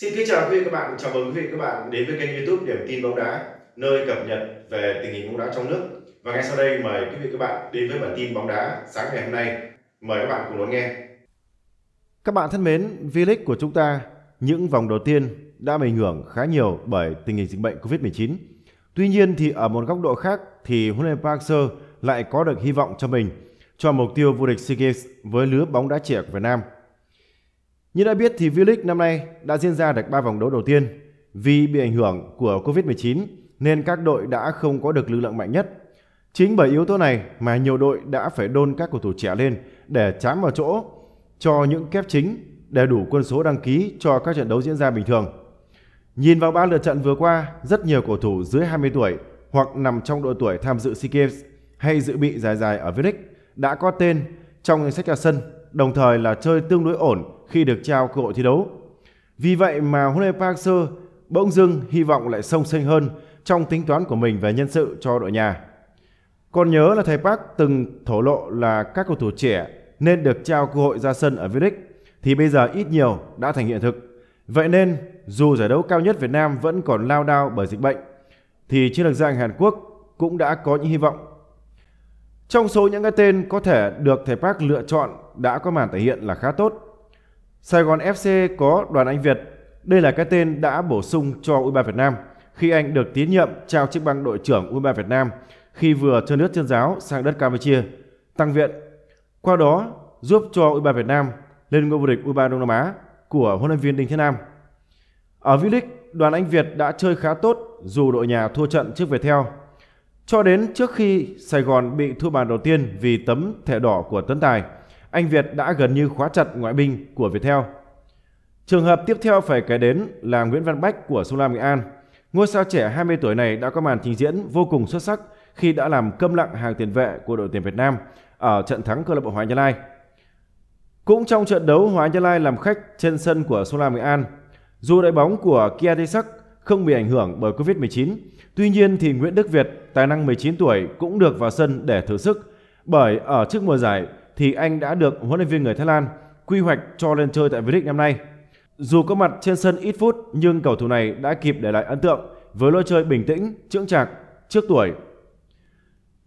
Xin kính chào quý vị các bạn, chào mừng quý vị các bạn đến với kênh youtube Điểm tin bóng đá Nơi cập nhật về tình hình bóng đá trong nước Và ngay sau đây mời quý vị các bạn đến với bản tin bóng đá sáng ngày hôm nay Mời các bạn cùng lắng nghe Các bạn thân mến, V-League của chúng ta những vòng đầu tiên đã bị ảnh hưởng khá nhiều bởi tình hình dịch bệnh Covid-19 Tuy nhiên thì ở một góc độ khác thì huấn luyện Park lại có được hy vọng cho mình cho mục tiêu vô địch SEA Games với lứa bóng đá trẻ của Việt Nam – như đã biết thì V-League năm nay đã diễn ra được 3 vòng đấu đầu tiên. Vì bị ảnh hưởng của Covid-19 nên các đội đã không có được lực lượng mạnh nhất. Chính bởi yếu tố này mà nhiều đội đã phải đôn các cầu thủ trẻ lên để chám vào chỗ cho những kép chính để đủ quân số đăng ký cho các trận đấu diễn ra bình thường. Nhìn vào ba lượt trận vừa qua, rất nhiều cầu thủ dưới 20 tuổi hoặc nằm trong độ tuổi tham dự SEA Games hay dự bị dài dài ở V-League đã có tên trong danh sách ra sân, đồng thời là chơi tương đối ổn khi được trao cơ hội thi đấu. Vì vậy mà huấn luyện Park seo bỗng dưng hy vọng lại sông xanh hơn trong tính toán của mình về nhân sự cho đội nhà. Còn nhớ là thầy Park từng thổ lộ là các cầu thủ trẻ nên được trao cơ hội ra sân ở V-League thì bây giờ ít nhiều đã thành hiện thực. Vậy nên dù giải đấu cao nhất Việt Nam vẫn còn lao đao bởi dịch bệnh thì chiến lược giang Hàn Quốc cũng đã có những hy vọng. Trong số những cái tên có thể được thầy Park lựa chọn đã có màn thể hiện là khá tốt Sài Gòn FC có Đoàn Anh Việt. Đây là cái tên đã bổ sung cho U23 Việt Nam khi anh được tín nhiệm trao chức băng đội trưởng U23 Việt Nam khi vừa trơn nước chân giáo sang đất Campuchia, tăng viện. Qua đó giúp cho U23 Việt Nam lên ngôi vô địch U23 Đông Nam Á của huấn luyện viên Đinh Thế Nam. Ở V-League, đoàn Anh Việt đã chơi khá tốt dù đội nhà thua trận trước về theo. Cho đến trước khi Sài Gòn bị thua bàn đầu tiên vì tấm thẻ đỏ của Tấn Tài – anh Việt đã gần như khóa chặt ngoại binh của Viettel. Trường hợp tiếp theo phải kể đến là Nguyễn Văn Bách của Sông Lam Nghệ An. Ngôi sao trẻ 20 tuổi này đã có màn trình diễn vô cùng xuất sắc khi đã làm câm lặng hàng tiền vệ của đội tuyển Việt Nam ở trận thắng câu lạc bộ Hòa Gia Lai. Cũng trong trận đấu Hóa Gia Lai làm khách trên sân của Sông Lam Nghệ An, dù đội bóng của Kia Tây Sắc không bị ảnh hưởng bởi Covid-19, tuy nhiên thì Nguyễn Đức Việt, tài năng 19 tuổi cũng được vào sân để thử sức bởi ở trước mùa giải thì anh đã được huấn luyện viên người Thái Lan quy hoạch cho lên chơi tại V-League năm nay. Dù có mặt trên sân ít phút nhưng cầu thủ này đã kịp để lại ấn tượng với lối chơi bình tĩnh, chững chạc, trước tuổi.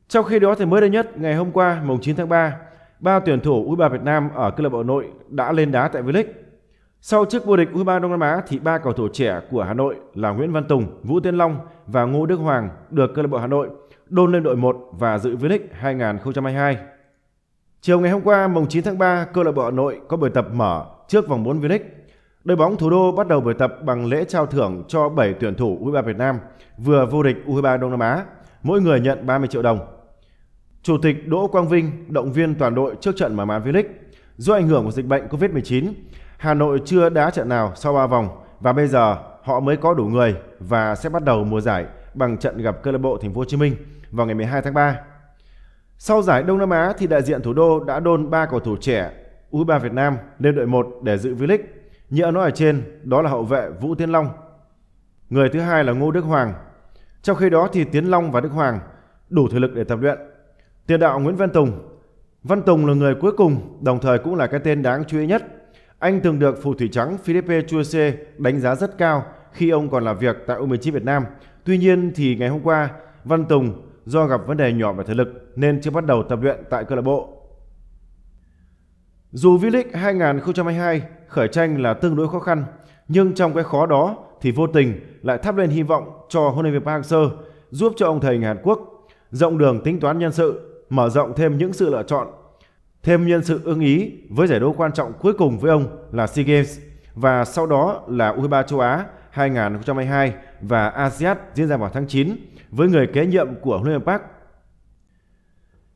Trong khi đó thì mới đây nhất, ngày hôm qua mùng 9 tháng 3, ba tuyển thủ U23 Việt Nam ở câu lạc bộ Nội đã lên đá tại V-League. Sau chức vô địch U23 Đông Nam Á thì ba cầu thủ trẻ của Hà Nội là Nguyễn Văn Tùng, Vũ Tiến Long và Ngô Đức Hoàng được câu lạc bộ Hà Nội đôn lên đội 1 và dự V-League 2022. Chiều ngày hôm qua mùng 9 tháng 3, câu lạc bộ Hà Nội có buổi tập mở trước vòng 4 V-League. Đội bóng thủ đô bắt đầu buổi tập bằng lễ trao thưởng cho 7 tuyển thủ U23 Việt Nam vừa vô địch U23 Đông Nam Á, mỗi người nhận 30 triệu đồng. Chủ tịch Đỗ Quang Vinh động viên toàn đội trước trận mở màn V-League. Do ảnh hưởng của dịch bệnh COVID-19, Hà Nội chưa đá trận nào sau 3 vòng và bây giờ họ mới có đủ người và sẽ bắt đầu mùa giải bằng trận gặp câu lạc bộ Thành phố Hồ Chí Minh vào ngày 12 tháng 3. Sau giải Đông Nam Á thì đại diện thủ đô đã đôn 3 cầu thủ trẻ U23 Việt Nam lên đội 1 để dự V-League. Như nói ở trên, đó là hậu vệ Vũ Tiến Long. Người thứ hai là Ngô Đức Hoàng. Trong khi đó thì Tiến Long và Đức Hoàng đủ thể lực để tập luyện. Tiền đạo Nguyễn Văn Tùng. Văn Tùng là người cuối cùng, đồng thời cũng là cái tên đáng chú ý nhất. Anh từng được phù thủy trắng Philippe Chuese đánh giá rất cao khi ông còn làm việc tại U19 Việt Nam. Tuy nhiên thì ngày hôm qua, Văn Tùng do gặp vấn đề nhỏ về thể lực nên chưa bắt đầu tập luyện tại câu lạc bộ. Dù V-League 2022 khởi tranh là tương đối khó khăn, nhưng trong cái khó đó thì vô tình lại thắp lên hy vọng cho huấn luyện viên Park Hang-seo giúp cho ông thầy người Hàn Quốc rộng đường tính toán nhân sự, mở rộng thêm những sự lựa chọn, thêm nhân sự ưng ý với giải đấu quan trọng cuối cùng với ông là SEA Games và sau đó là U23 châu Á 2022 và ASEAN diễn ra vào tháng 9 với người kế nhiệm của huấn luyện Park.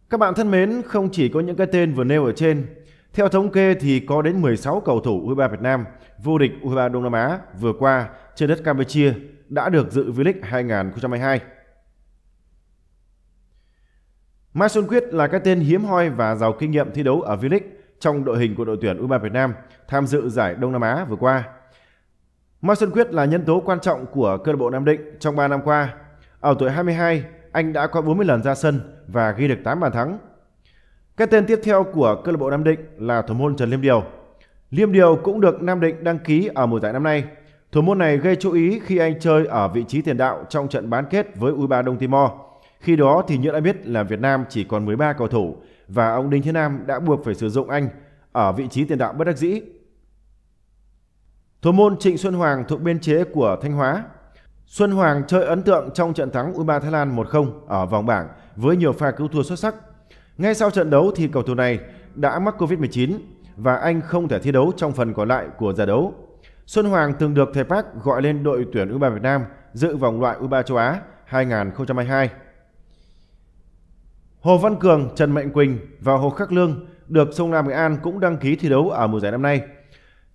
Các bạn thân mến, không chỉ có những cái tên vừa nêu ở trên, theo thống kê thì có đến 16 cầu thủ U23 Việt Nam vô địch U23 Đông Nam Á vừa qua trên đất Campuchia đã được dự V-League 2022. Mai Xuân Quyết là cái tên hiếm hoi và giàu kinh nghiệm thi đấu ở V-League trong đội hình của đội tuyển U23 Việt Nam tham dự giải Đông Nam Á vừa qua. Mai Xuân Quyết là nhân tố quan trọng của câu lạc bộ Nam Định trong 3 năm qua ở tuổi 22, anh đã có 40 lần ra sân và ghi được 8 bàn thắng. Cái tên tiếp theo của câu lạc bộ Nam Định là thủ môn Trần Liêm Điều. Liêm Điều cũng được Nam Định đăng ký ở mùa giải năm nay. Thủ môn này gây chú ý khi anh chơi ở vị trí tiền đạo trong trận bán kết với U23 Đông Timor. Khi đó thì những ai biết là Việt Nam chỉ còn 13 cầu thủ và ông Đinh Thế Nam đã buộc phải sử dụng anh ở vị trí tiền đạo bất đắc dĩ. Thủ môn Trịnh Xuân Hoàng thuộc biên chế của Thanh Hóa Xuân Hoàng chơi ấn tượng trong trận thắng U23 Thái Lan 1-0 ở vòng bảng với nhiều pha cứu thua xuất sắc. Ngay sau trận đấu thì cầu thủ này đã mắc Covid-19 và anh không thể thi đấu trong phần còn lại của giải đấu. Xuân Hoàng từng được thầy Park gọi lên đội tuyển U23 Việt Nam dự vòng loại U23 châu Á 2022. Hồ Văn Cường, Trần Mạnh Quỳnh và Hồ Khắc Lương được Sông Lam Nghệ An cũng đăng ký thi đấu ở mùa giải năm nay.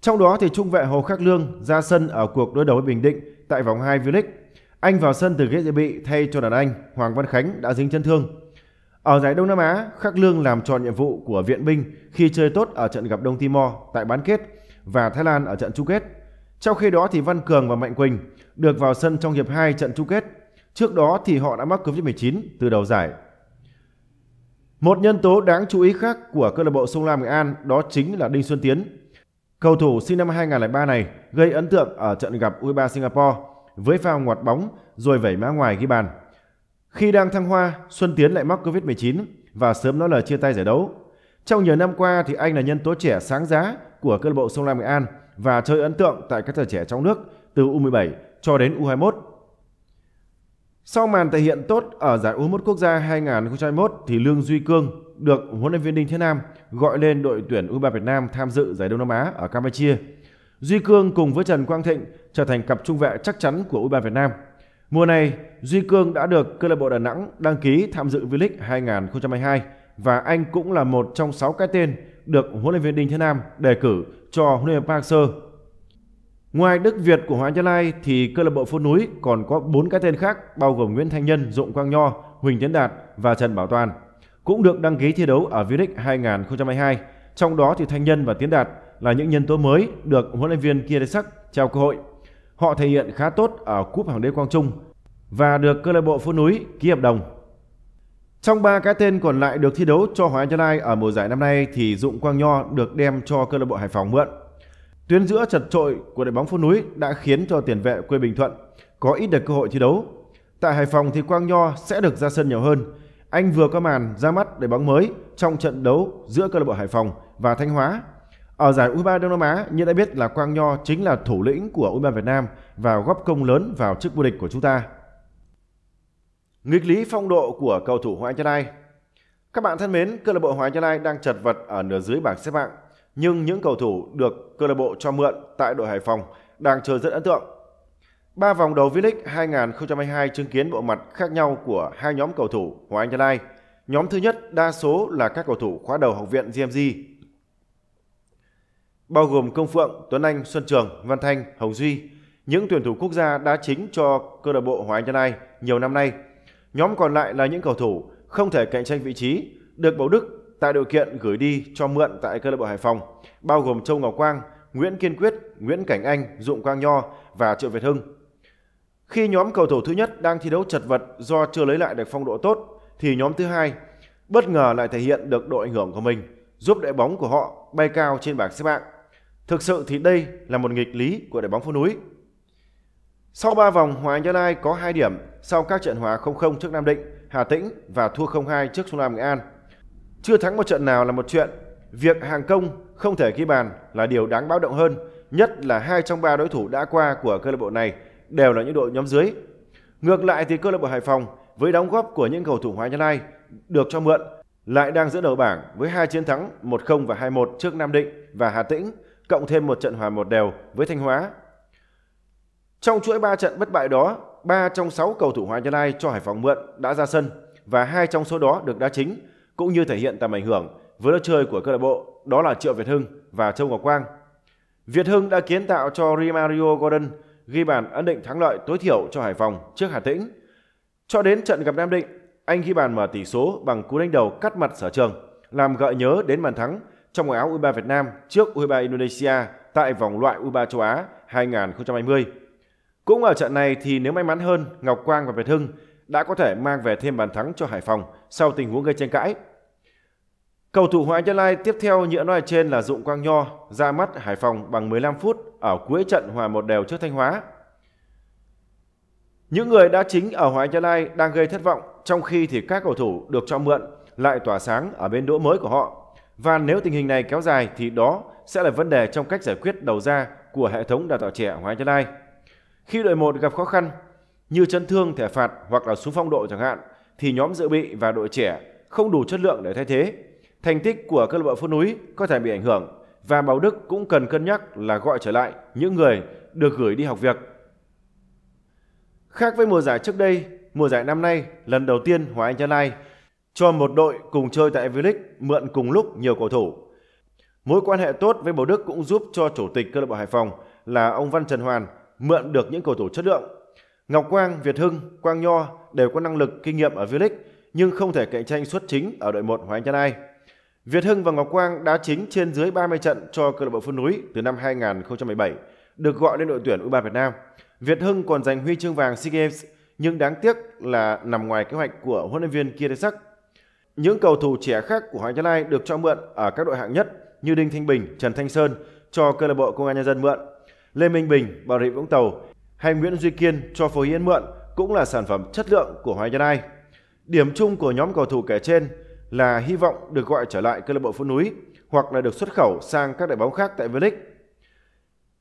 Trong đó thì trung vệ Hồ Khắc Lương ra sân ở cuộc đối đầu với Bình Định tại vòng 2 V-League. Anh vào sân từ ghế dự bị thay cho đàn anh Hoàng Văn Khánh đã dính chấn thương. Ở giải Đông Nam Á, Khắc Lương làm tròn nhiệm vụ của Viện binh khi chơi tốt ở trận gặp Đông Timor tại bán kết và Thái Lan ở trận chung kết. Trong khi đó thì Văn Cường và Mạnh Quỳnh được vào sân trong hiệp 2 trận chung kết. Trước đó thì họ đã mắc Covid-19 từ đầu giải. Một nhân tố đáng chú ý khác của câu lạc bộ Sông Lam Nghệ An đó chính là Đinh Xuân Tiến Cầu thủ sinh năm 2003 này gây ấn tượng ở trận gặp U23 Singapore với pha ngoặt bóng rồi vẩy mã ngoài ghi bàn. Khi đang thăng hoa, Xuân Tiến lại mắc Covid-19 và sớm nói lời chia tay giải đấu. Trong nhiều năm qua thì anh là nhân tố trẻ sáng giá của câu lạc bộ Sông Lam Nghệ An và chơi ấn tượng tại các trò trẻ trong nước từ U17 cho đến U21. Sau màn thể hiện tốt ở giải U21 quốc gia 2021 thì Lương Duy Cương được huấn luyện viên Đinh Thế Nam gọi lên đội tuyển U23 Việt Nam tham dự giải Đông Nam Á ở Campuchia. Duy Cương cùng với Trần Quang Thịnh trở thành cặp trung vệ chắc chắn của U23 Việt Nam. Mùa này, Duy Cương đã được câu lạc bộ Đà Nẵng đăng ký tham dự V-League 2022 và anh cũng là một trong 6 cái tên được huấn luyện viên Đinh Thế Nam đề cử cho huấn luyện viên Park seo Ngoài Đức Việt của Hoàng Gia Lai thì câu lạc bộ Phố Núi còn có 4 cái tên khác bao gồm Nguyễn Thanh Nhân, Dụng Quang Nho, Huỳnh Tiến Đạt và Trần Bảo Toàn cũng được đăng ký thi đấu ở V-League 2022. Trong đó thì Thanh Nhân và Tiến Đạt là những nhân tố mới được huấn luyện viên kia sắc trao cơ hội. Họ thể hiện khá tốt ở Cúp hoàng đế Quang Trung và được câu lạc bộ Phố Núi ký hợp đồng. Trong ba cái tên còn lại được thi đấu cho Hoàng Anh Gia Lai ở mùa giải năm nay thì Dụng Quang Nho được đem cho câu lạc bộ Hải Phòng mượn. Tuyến giữa chật trội của đội bóng Phố Núi đã khiến cho tiền vệ quê Bình Thuận có ít được cơ hội thi đấu. Tại Hải Phòng thì Quang Nho sẽ được ra sân nhiều hơn anh vừa có màn ra mắt để bóng mới trong trận đấu giữa câu lạc bộ Hải Phòng và Thanh Hóa. Ở giải U23 Đông Nam Á, như đã biết là Quang Nho chính là thủ lĩnh của U23 Việt Nam và góp công lớn vào chức vô địch của chúng ta. Nghịch lý phong độ của cầu thủ Hoàng Anh Gia Các bạn thân mến, câu lạc bộ Hoàng Anh Gia đang chật vật ở nửa dưới bảng xếp hạng nhưng những cầu thủ được câu lạc bộ cho mượn tại đội Hải Phòng đang chơi rất ấn tượng. Ba vòng đầu V-League 2022 chứng kiến bộ mặt khác nhau của hai nhóm cầu thủ Hoàng Anh Gia Lai. Nhóm thứ nhất đa số là các cầu thủ khóa đầu học viện GMG, bao gồm Công Phượng, Tuấn Anh, Xuân Trường, Văn Thanh, Hồng Duy, những tuyển thủ quốc gia đã chính cho câu lạc bộ Hoàng Anh Gia Lai nhiều năm nay. Nhóm còn lại là những cầu thủ không thể cạnh tranh vị trí, được bầu Đức tại điều kiện gửi đi cho mượn tại câu lạc bộ Hải Phòng, bao gồm Châu Ngọc Quang, Nguyễn Kiên Quyết, Nguyễn Cảnh Anh, Dụng Quang Nho và Triệu Việt Hưng. Khi nhóm cầu thủ thứ nhất đang thi đấu chật vật do chưa lấy lại được phong độ tốt thì nhóm thứ hai bất ngờ lại thể hiện được độ ảnh hưởng của mình, giúp đội bóng của họ bay cao trên bảng xếp hạng. Thực sự thì đây là một nghịch lý của đội bóng phố núi. Sau 3 vòng, Hoàng Anh Gia Lai có 2 điểm sau các trận hòa 0-0 trước Nam Định, Hà Tĩnh và thua 0-2 trước Sông Lam Nghệ An. Chưa thắng một trận nào là một chuyện, việc hàng công không thể ghi bàn là điều đáng báo động hơn, nhất là hai trong ba đối thủ đã qua của câu lạc bộ này đều là những đội nhóm dưới. Ngược lại thì câu lạc bộ Hải Phòng với đóng góp của những cầu thủ Hóa Nhân Lai được cho mượn lại đang dẫn đầu bảng với hai chiến thắng 1-0 và 2-1 trước Nam Định và Hà Tĩnh, cộng thêm một trận hòa một đều với Thanh Hóa. Trong chuỗi 3 trận bất bại đó, 3 trong 6 cầu thủ Hoàng Nhân Lai cho Hải Phòng mượn đã ra sân và hai trong số đó được đá chính, cũng như thể hiện tầm ảnh hưởng với đội chơi của câu lạc bộ đó là Triệu Việt Hưng và Châu Ngọc Quang. Việt Hưng đã kiến tạo cho Romario Gordon ghi bàn ấn định thắng lợi tối thiểu cho Hải Phòng trước Hà Tĩnh. Cho đến trận gặp Nam Định, anh ghi bàn mở tỷ số bằng cú đánh đầu cắt mặt sở trường, làm gợi nhớ đến bàn thắng trong áo U23 Việt Nam trước U23 Indonesia tại vòng loại U23 châu Á 2020. Cũng ở trận này thì nếu may mắn hơn, Ngọc Quang và Việt Hưng đã có thể mang về thêm bàn thắng cho Hải Phòng sau tình huống gây tranh cãi Cầu thủ Hoàng Anh Gia Lai tiếp theo nhựa nói trên là Dụng Quang Nho ra mắt Hải Phòng bằng 15 phút ở cuối trận hòa một đều trước Thanh Hóa. Những người đã chính ở Hoàng Anh Gia Lai đang gây thất vọng trong khi thì các cầu thủ được cho mượn lại tỏa sáng ở bên đỗ mới của họ. Và nếu tình hình này kéo dài thì đó sẽ là vấn đề trong cách giải quyết đầu ra của hệ thống đào tạo trẻ Hoàng Anh Gia Lai. Khi đội 1 gặp khó khăn như chấn thương, thẻ phạt hoặc là xuống phong độ chẳng hạn thì nhóm dự bị và đội trẻ không đủ chất lượng để thay thế Thành tích của câu lạc bộ phố núi có thể bị ảnh hưởng và Bảo Đức cũng cần cân nhắc là gọi trở lại những người được gửi đi học việc. Khác với mùa giải trước đây, mùa giải năm nay lần đầu tiên Hoàng Anh Gia Lai cho một đội cùng chơi tại V-League mượn cùng lúc nhiều cầu thủ. Mối quan hệ tốt với Bảo Đức cũng giúp cho chủ tịch câu lạc bộ Hải Phòng là ông Văn Trần Hoàn mượn được những cầu thủ chất lượng. Ngọc Quang, Việt Hưng, Quang Nho đều có năng lực kinh nghiệm ở V-League nhưng không thể cạnh tranh xuất chính ở đội 1 Hoàng Anh Gia Lai. Việt Hưng và Ngọc Quang đá chính trên dưới 30 trận cho câu lạc bộ Phương Núi từ năm 2017, được gọi lên đội tuyển U23 Việt Nam. Việt Hưng còn giành huy chương vàng SEA Games nhưng đáng tiếc là nằm ngoài kế hoạch của huấn luyện viên kia sắc. Những cầu thủ trẻ khác của Hoàng Gia Lai được cho mượn ở các đội hạng nhất như Đinh Thanh Bình, Trần Thanh Sơn cho câu lạc bộ Công an nhân dân mượn, Lê Minh Bình, Bà Rịa Vũng Tàu hay Nguyễn Duy Kiên cho Phố Yên mượn cũng là sản phẩm chất lượng của Hoàng Gia Lai. Điểm chung của nhóm cầu thủ kể trên là hy vọng được gọi trở lại câu lạc bộ phố núi hoặc là được xuất khẩu sang các đội bóng khác tại V-League.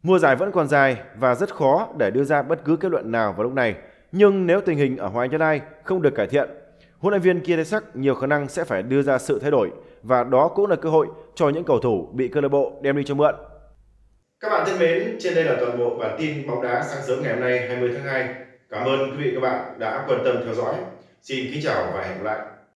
Mùa giải vẫn còn dài và rất khó để đưa ra bất cứ kết luận nào vào lúc này, nhưng nếu tình hình ở Hoàng Gia Lai không được cải thiện, huấn luyện viên kia Kiresak nhiều khả năng sẽ phải đưa ra sự thay đổi và đó cũng là cơ hội cho những cầu thủ bị câu lạc bộ đem đi cho mượn. Các bạn thân mến, trên đây là toàn bộ bản tin bóng đá sáng sớm ngày hôm nay 20 tháng 2. Cảm ơn quý vị các bạn đã quan tâm theo dõi. Xin kính chào và hẹn gặp lại.